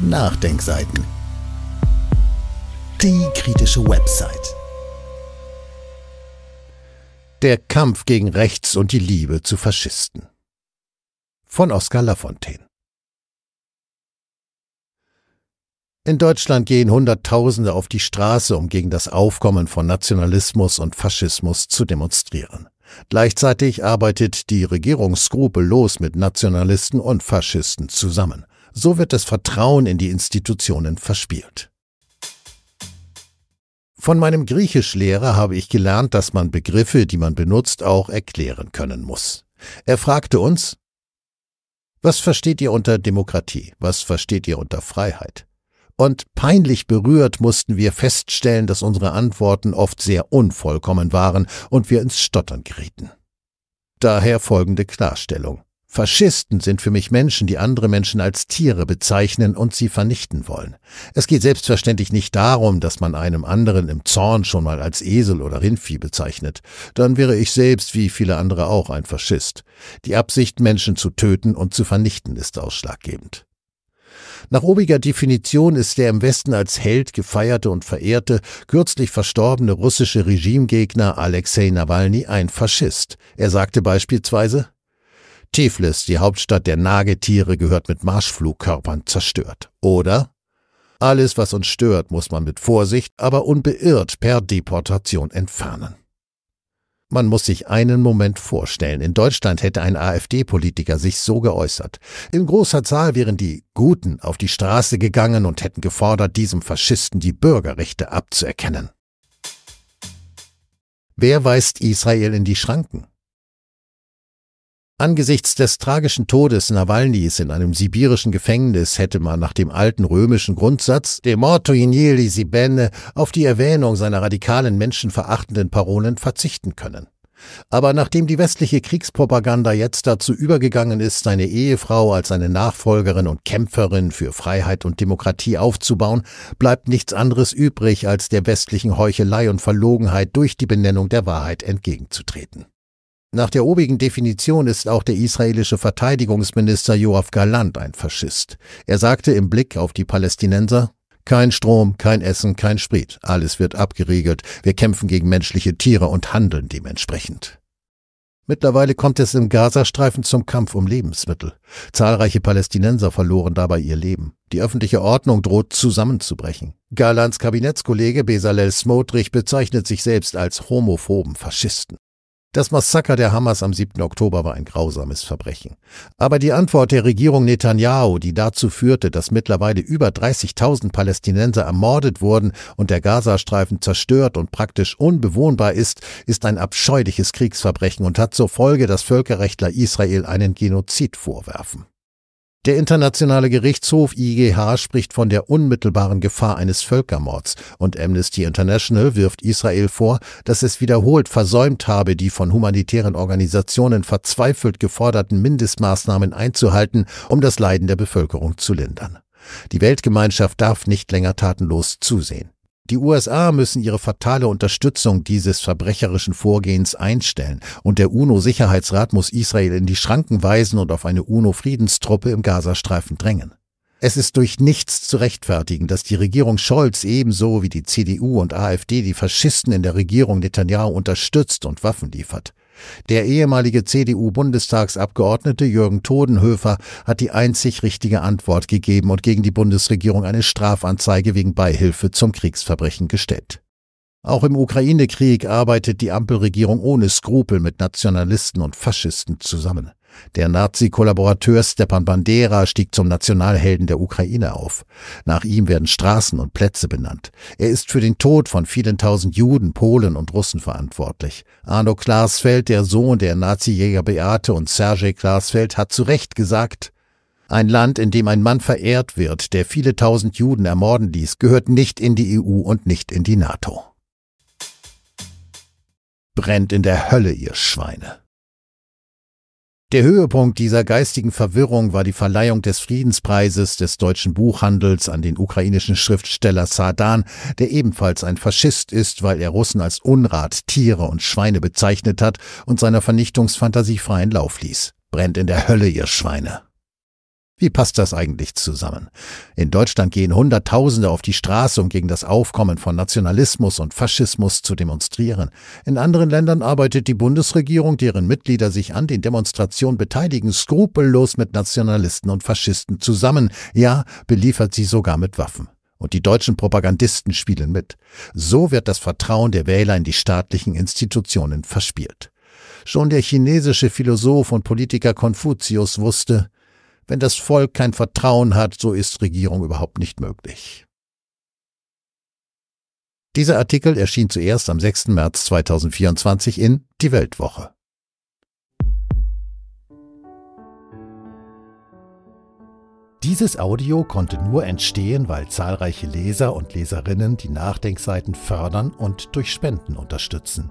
Nachdenkseiten. Die kritische Website. Der Kampf gegen Rechts und die Liebe zu Faschisten. Von Oskar Lafontaine. In Deutschland gehen Hunderttausende auf die Straße, um gegen das Aufkommen von Nationalismus und Faschismus zu demonstrieren. Gleichzeitig arbeitet die Regierung skrupellos mit Nationalisten und Faschisten zusammen. So wird das Vertrauen in die Institutionen verspielt. Von meinem Griechischlehrer habe ich gelernt, dass man Begriffe, die man benutzt, auch erklären können muss. Er fragte uns, was versteht ihr unter Demokratie? Was versteht ihr unter Freiheit? Und peinlich berührt mussten wir feststellen, dass unsere Antworten oft sehr unvollkommen waren und wir ins Stottern gerieten. Daher folgende Klarstellung. Faschisten sind für mich Menschen, die andere Menschen als Tiere bezeichnen und sie vernichten wollen. Es geht selbstverständlich nicht darum, dass man einem anderen im Zorn schon mal als Esel oder Rindvieh bezeichnet. Dann wäre ich selbst, wie viele andere auch, ein Faschist. Die Absicht, Menschen zu töten und zu vernichten, ist ausschlaggebend. Nach obiger Definition ist der im Westen als Held gefeierte und verehrte, kürzlich verstorbene russische Regimegegner Alexei Nawalny ein Faschist. Er sagte beispielsweise, Tiflis, die Hauptstadt der Nagetiere, gehört mit Marschflugkörpern zerstört. Oder? Alles, was uns stört, muss man mit Vorsicht, aber unbeirrt per Deportation entfernen. Man muss sich einen Moment vorstellen. In Deutschland hätte ein AfD-Politiker sich so geäußert. In großer Zahl wären die Guten auf die Straße gegangen und hätten gefordert, diesem Faschisten die Bürgerrechte abzuerkennen. Wer weist Israel in die Schranken? Angesichts des tragischen Todes Nawalnys in einem sibirischen Gefängnis hätte man nach dem alten römischen Grundsatz de morto in si bene auf die Erwähnung seiner radikalen menschenverachtenden Parolen verzichten können. Aber nachdem die westliche Kriegspropaganda jetzt dazu übergegangen ist, seine Ehefrau als seine Nachfolgerin und Kämpferin für Freiheit und Demokratie aufzubauen, bleibt nichts anderes übrig, als der westlichen Heuchelei und Verlogenheit durch die Benennung der Wahrheit entgegenzutreten. Nach der obigen Definition ist auch der israelische Verteidigungsminister Joachim Galant ein Faschist. Er sagte im Blick auf die Palästinenser, kein Strom, kein Essen, kein Sprit. Alles wird abgeriegelt. Wir kämpfen gegen menschliche Tiere und handeln dementsprechend. Mittlerweile kommt es im Gazastreifen zum Kampf um Lebensmittel. Zahlreiche Palästinenser verloren dabei ihr Leben. Die öffentliche Ordnung droht zusammenzubrechen. Galans Kabinettskollege Bezalel Smotrich bezeichnet sich selbst als homophoben Faschisten. Das Massaker der Hamas am 7. Oktober war ein grausames Verbrechen. Aber die Antwort der Regierung Netanyahu, die dazu führte, dass mittlerweile über 30.000 Palästinenser ermordet wurden und der Gazastreifen zerstört und praktisch unbewohnbar ist, ist ein abscheuliches Kriegsverbrechen und hat zur Folge, dass Völkerrechtler Israel einen Genozid vorwerfen. Der Internationale Gerichtshof IGH spricht von der unmittelbaren Gefahr eines Völkermords und Amnesty International wirft Israel vor, dass es wiederholt versäumt habe, die von humanitären Organisationen verzweifelt geforderten Mindestmaßnahmen einzuhalten, um das Leiden der Bevölkerung zu lindern. Die Weltgemeinschaft darf nicht länger tatenlos zusehen. Die USA müssen ihre fatale Unterstützung dieses verbrecherischen Vorgehens einstellen und der UNO-Sicherheitsrat muss Israel in die Schranken weisen und auf eine UNO-Friedenstruppe im Gazastreifen drängen. Es ist durch nichts zu rechtfertigen, dass die Regierung Scholz ebenso wie die CDU und AfD die Faschisten in der Regierung Netanyahu unterstützt und Waffen liefert. Der ehemalige CDU-Bundestagsabgeordnete Jürgen Todenhöfer hat die einzig richtige Antwort gegeben und gegen die Bundesregierung eine Strafanzeige wegen Beihilfe zum Kriegsverbrechen gestellt. Auch im Ukraine-Krieg arbeitet die Ampelregierung ohne Skrupel mit Nationalisten und Faschisten zusammen. Der Nazi-Kollaborateur Stepan Bandera stieg zum Nationalhelden der Ukraine auf. Nach ihm werden Straßen und Plätze benannt. Er ist für den Tod von vielen tausend Juden, Polen und Russen verantwortlich. Arno Klaasfeld, der Sohn der Nazi-Jäger Beate und Sergei Klaasfeld, hat zu Recht gesagt, ein Land, in dem ein Mann verehrt wird, der viele tausend Juden ermorden ließ, gehört nicht in die EU und nicht in die NATO. Brennt in der Hölle, ihr Schweine. Der Höhepunkt dieser geistigen Verwirrung war die Verleihung des Friedenspreises des deutschen Buchhandels an den ukrainischen Schriftsteller Sardan, der ebenfalls ein Faschist ist, weil er Russen als Unrat, Tiere und Schweine bezeichnet hat und seiner Vernichtungsfantasie freien Lauf ließ. Brennt in der Hölle, ihr Schweine. Wie passt das eigentlich zusammen? In Deutschland gehen Hunderttausende auf die Straße, um gegen das Aufkommen von Nationalismus und Faschismus zu demonstrieren. In anderen Ländern arbeitet die Bundesregierung, deren Mitglieder sich an den Demonstrationen beteiligen, skrupellos mit Nationalisten und Faschisten zusammen. Ja, beliefert sie sogar mit Waffen. Und die deutschen Propagandisten spielen mit. So wird das Vertrauen der Wähler in die staatlichen Institutionen verspielt. Schon der chinesische Philosoph und Politiker Konfuzius wusste, wenn das Volk kein Vertrauen hat, so ist Regierung überhaupt nicht möglich. Dieser Artikel erschien zuerst am 6. März 2024 in Die Weltwoche. Dieses Audio konnte nur entstehen, weil zahlreiche Leser und Leserinnen die Nachdenkseiten fördern und durch Spenden unterstützen.